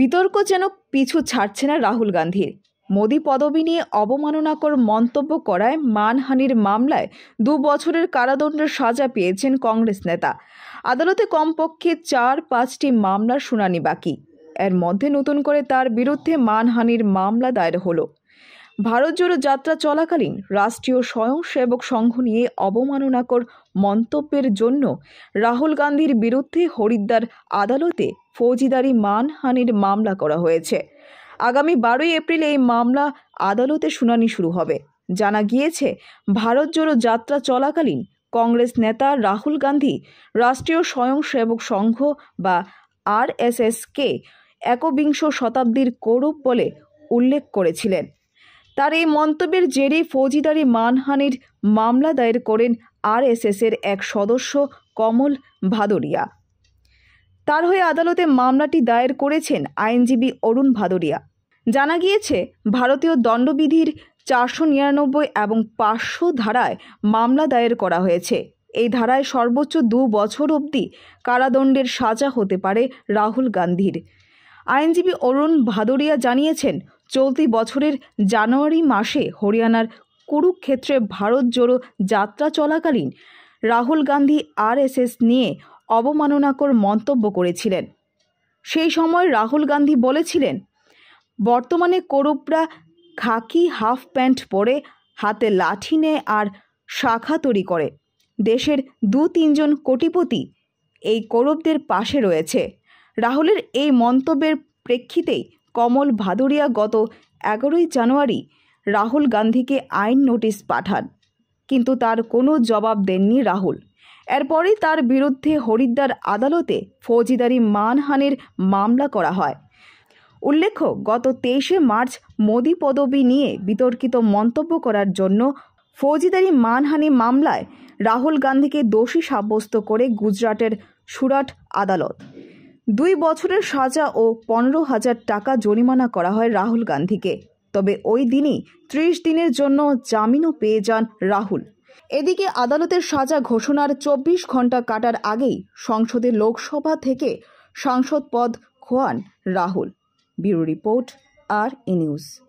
বিতর্ক যেন পিছু ছাড়ছে না রাহুল গান্ধীর মোদী পদবী নিয়ে অবমাননাকর মন্তব্য করায় মানহানির মামলায় দু বছরের কারাদণ্ডের সাজা পেয়েছেন কংগ্রেস নেতা আদালতে কমপক্ষে চার পাঁচটি মামলার শুনানি বাকি এর মধ্যে নতুন করে তার বিরুদ্ধে মানহানির মামলা দায়ের হলো ভারত যাত্রা চলাকালীন রাষ্ট্রীয় স্বয়ংসেবক সংঘ নিয়ে অবমাননাকর মন্তব্যের জন্য রাহুল গান্ধীর বিরুদ্ধে হরিদ্বার আদালতে ফৌজিদারি মানহানির মামলা করা হয়েছে আগামী বারোই এপ্রিল এই মামলা আদালতে শুনানি শুরু হবে জানা গিয়েছে ভারত যাত্রা চলাকালীন কংগ্রেস নেতা রাহুল গান্ধী রাষ্ট্রীয় স্বয়ংসেবক সংঘ বা আরএসএসকে একবিংশ শতাব্দীর কৌরব বলে উল্লেখ করেছিলেন তার এই মন্তব্যের জেরে ফৌজিদারি মানহানির মামলা দায়ের করেন আরএসএসের এক সদস্য কমল ভাদরিয়া তার হয়ে আদালতে মামলাটি দায়ের করেছেন আইনজীবী অরুণ ভাদরিয়া জানা গিয়েছে ভারতীয় দণ্ডবিধির চারশো নিরানব্বই এবং পাঁচশো ধারায় মামলা দায়ের করা হয়েছে এই ধারায় সর্বোচ্চ দু বছর অবধি কারাদণ্ডের সাজা হতে পারে রাহুল গান্ধীর আইনজীবী অরুণ ভাদরিয়া জানিয়েছেন চলতি বছরের জানুয়ারি মাসে হরিয়ানার কুরুক্ষেত্রে ভারত জোড়ো যাত্রা চলাকালীন রাহুল গান্ধী আরএসএস নিয়ে অবমাননাকর মন্তব্য করেছিলেন সেই সময় রাহুল গান্ধী বলেছিলেন বর্তমানে করুপরা খাকি হাফ প্যান্ট পরে হাতে লাঠি নেয় আর শাখা তৈরি করে দেশের দু তিনজন কোটিপতি এই করবদের পাশে রয়েছে রাহুলের এই মন্তব্যের প্রেক্ষিতেই কমল ভাদুরিয়া গত এগারোই জানুয়ারি রাহুল গান্ধীকে আইন নোটিশ পাঠান কিন্তু তার কোনো জবাব দেননি রাহুল এরপরে তার বিরুদ্ধে হরিদ্বার আদালতে ফৌজিদারি মানহানির মামলা করা হয় উল্লেখ্য গত তেইশে মার্চ মোদি পদবি নিয়ে বিতর্কিত মন্তব্য করার জন্য ফৌজিদারি মানহানি মামলায় রাহুল গান্ধীকে দোষী সাব্যস্ত করে গুজরাটের সুরাট আদালত দুই বছরের সাজা ও পনেরো হাজার টাকা জরিমানা করা হয় রাহুল গান্ধীকে তবে ওই দিনই ত্রিশ দিনের জন্য জামিনও পেয়ে যান রাহুল এদিকে আদালতের সাজা ঘোষণার চব্বিশ ঘন্টা কাটার আগেই সংসদে লোকসভা থেকে সাংসদ পদ খোয়ান রাহুল ব্যুরো রিপোর্ট আর ই নিউজ